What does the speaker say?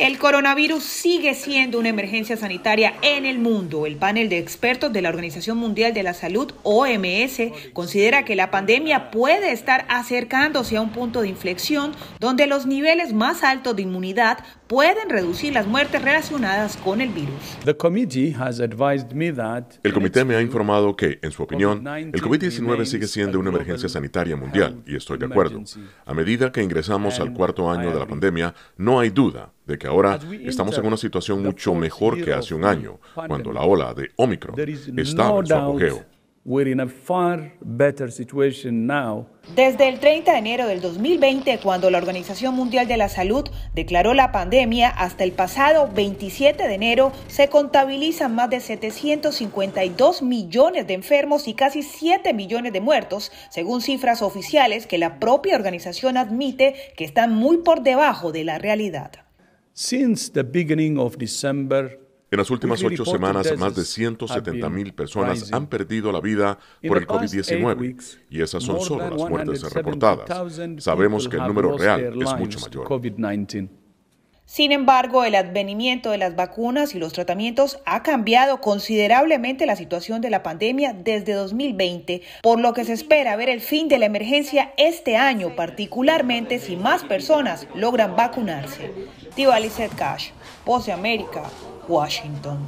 El coronavirus sigue siendo una emergencia sanitaria en el mundo. El panel de expertos de la Organización Mundial de la Salud, OMS, considera que la pandemia puede estar acercándose a un punto de inflexión donde los niveles más altos de inmunidad pueden reducir las muertes relacionadas con el virus. El comité me ha informado que, en su opinión, el COVID-19 sigue siendo una emergencia sanitaria mundial, y estoy de acuerdo. A medida que ingresamos al cuarto año de la pandemia, no hay duda que ahora estamos en una situación mucho mejor que hace un año, cuando la ola de Omicron estaba en su apogeo. Desde el 30 de enero del 2020, cuando la Organización Mundial de la Salud declaró la pandemia, hasta el pasado 27 de enero se contabilizan más de 752 millones de enfermos y casi 7 millones de muertos, según cifras oficiales que la propia organización admite que están muy por debajo de la realidad. En las últimas ocho semanas, más de 170.000 personas han perdido la vida por el COVID-19 y esas son solo las muertes reportadas. Sabemos que el número real es mucho mayor. Sin embargo, el advenimiento de las vacunas y los tratamientos ha cambiado considerablemente la situación de la pandemia desde 2020, por lo que se espera ver el fin de la emergencia este año, particularmente si más personas logran vacunarse. Cash, Pose América, Washington.